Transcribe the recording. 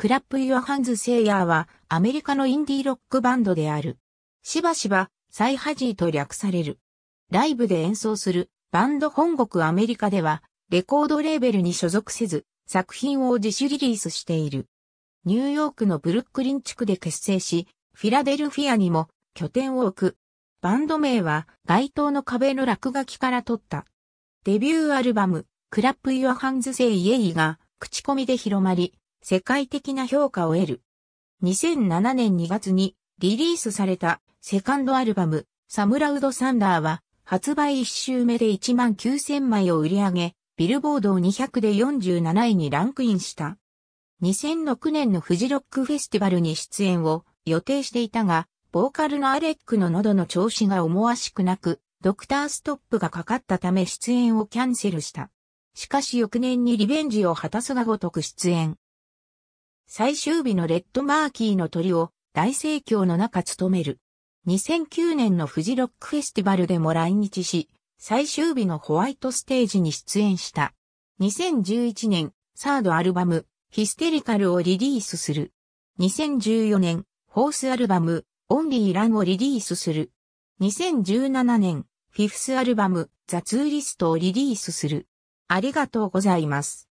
クラップ・ユアハンズ・セイヤーはアメリカのインディーロックバンドである。しばしばサイハジーと略される。ライブで演奏するバンド本国アメリカではレコードレーベルに所属せず作品を自主リリースしている。ニューヨークのブルックリン地区で結成し、フィラデルフィアにも拠点を置く。バンド名は街頭の壁の落書きから取った。デビューアルバム、クラップ・ユア・ハンズ・セイ・イエイが口コミで広まり、世界的な評価を得る。2007年2月にリリースされたセカンドアルバム、サムラウドサンダーは発売1週目で1万9000枚を売り上げ、ビルボード200で47位にランクインした。2006年のフジロックフェスティバルに出演を予定していたが、ボーカルのアレックの喉の調子が思わしくなく、ドクターストップがかかったため出演をキャンセルした。しかし翌年にリベンジを果たすがごとく出演。最終日のレッドマーキーの鳥を大盛況の中務める。2009年のフジロックフェスティバルでも来日し、最終日のホワイトステージに出演した。2011年、サードアルバム、ヒステリカルをリリースする。2014年、ホースアルバム、オンリーランをリリースする。2017年、フィフスアルバム、ザ・ツーリストをリリースする。ありがとうございます。